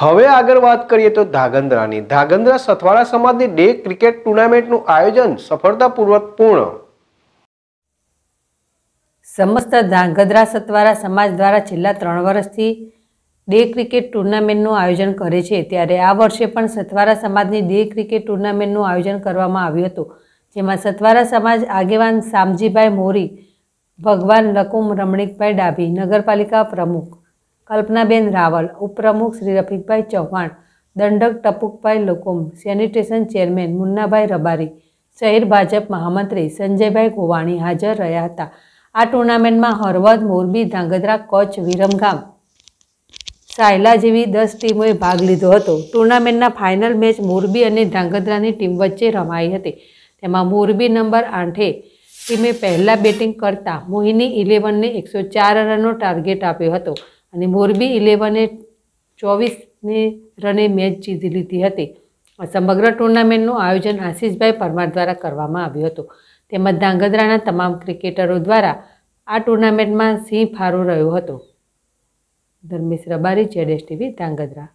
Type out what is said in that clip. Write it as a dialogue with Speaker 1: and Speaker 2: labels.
Speaker 1: હવે આગળ વાત કરીએ તો ધાગંદ્રાની ધાગંદ્રા સથવાળા સમાજની ડે ક્રિકેટ ટુર્નામેન્ટનું આયોજન સફળતાપૂર્વક પૂર્ણ
Speaker 2: સમસ્ત ધાગંદ્રા સથવારા સમાજ દ્વારા છેલ્લા ત્રણ વર્ષથી ડે ક્રિકેટ ટુર્નામેન્ટનું આયોજન કરે છે ત્યારે આ વર્ષે પણ સથવારા સમાજની ડે ક્રિકેટ ટુર્નામેન્ટનું આયોજન કરવામાં આવ્યું હતું જેમાં સથવારા સમાજ આગેવાન શામજીભાઈ મોરી ભગવાન લકુમ રમણીકભાઈ ડાભી નગરપાલિકા પ્રમુખ કલ્પનાબેન રાવલ ઉપપ્રમુખ શ્રી રફીકભાઈ ચૌહાણ દંડક ટપુકભાઈ લુકુમ સેનિટેશન ચેરમેન મુન્નાભાઈ રબારી શહેર ભાજપ મહામંત્રી સંજયભાઈ ગોવાણી હાજર રહ્યા હતા આ ટુર્નામેન્ટમાં હળવદ મોરબી ધ્રાંગધ્રા કચ્છ વિરમગામ સાયલા જેવી દસ ટીમોએ ભાગ લીધો હતો ટુર્નામેન્ટના ફાઇનલ મેચ મોરબી અને ધ્રાંગધ્રાની ટીમ વચ્ચે રમાઈ હતી તેમાં મોરબી નંબર આઠે ટીમે પહેલાં બેટિંગ કરતા મોહિની ઇલેવનને એકસો ચાર રનનો ટાર્ગેટ આપ્યો હતો અને મોરબી ઇલેવને ચોવીસને રને મેચ જીતી લીધી હતી સમગ્ર ટુર્નામેન્ટનું આયોજન આશીષભાઈ પરમાર દ્વારા કરવામાં આવ્યું હતું તેમજ ધાંગધ્રાના તમામ ક્રિકેટરો દ્વારા આ ટુર્નામેન્ટમાં સિંહ ફારો રહ્યો હતો ધર્મેશ રબારી જેડેશ ટીવી ધાંગધ્રા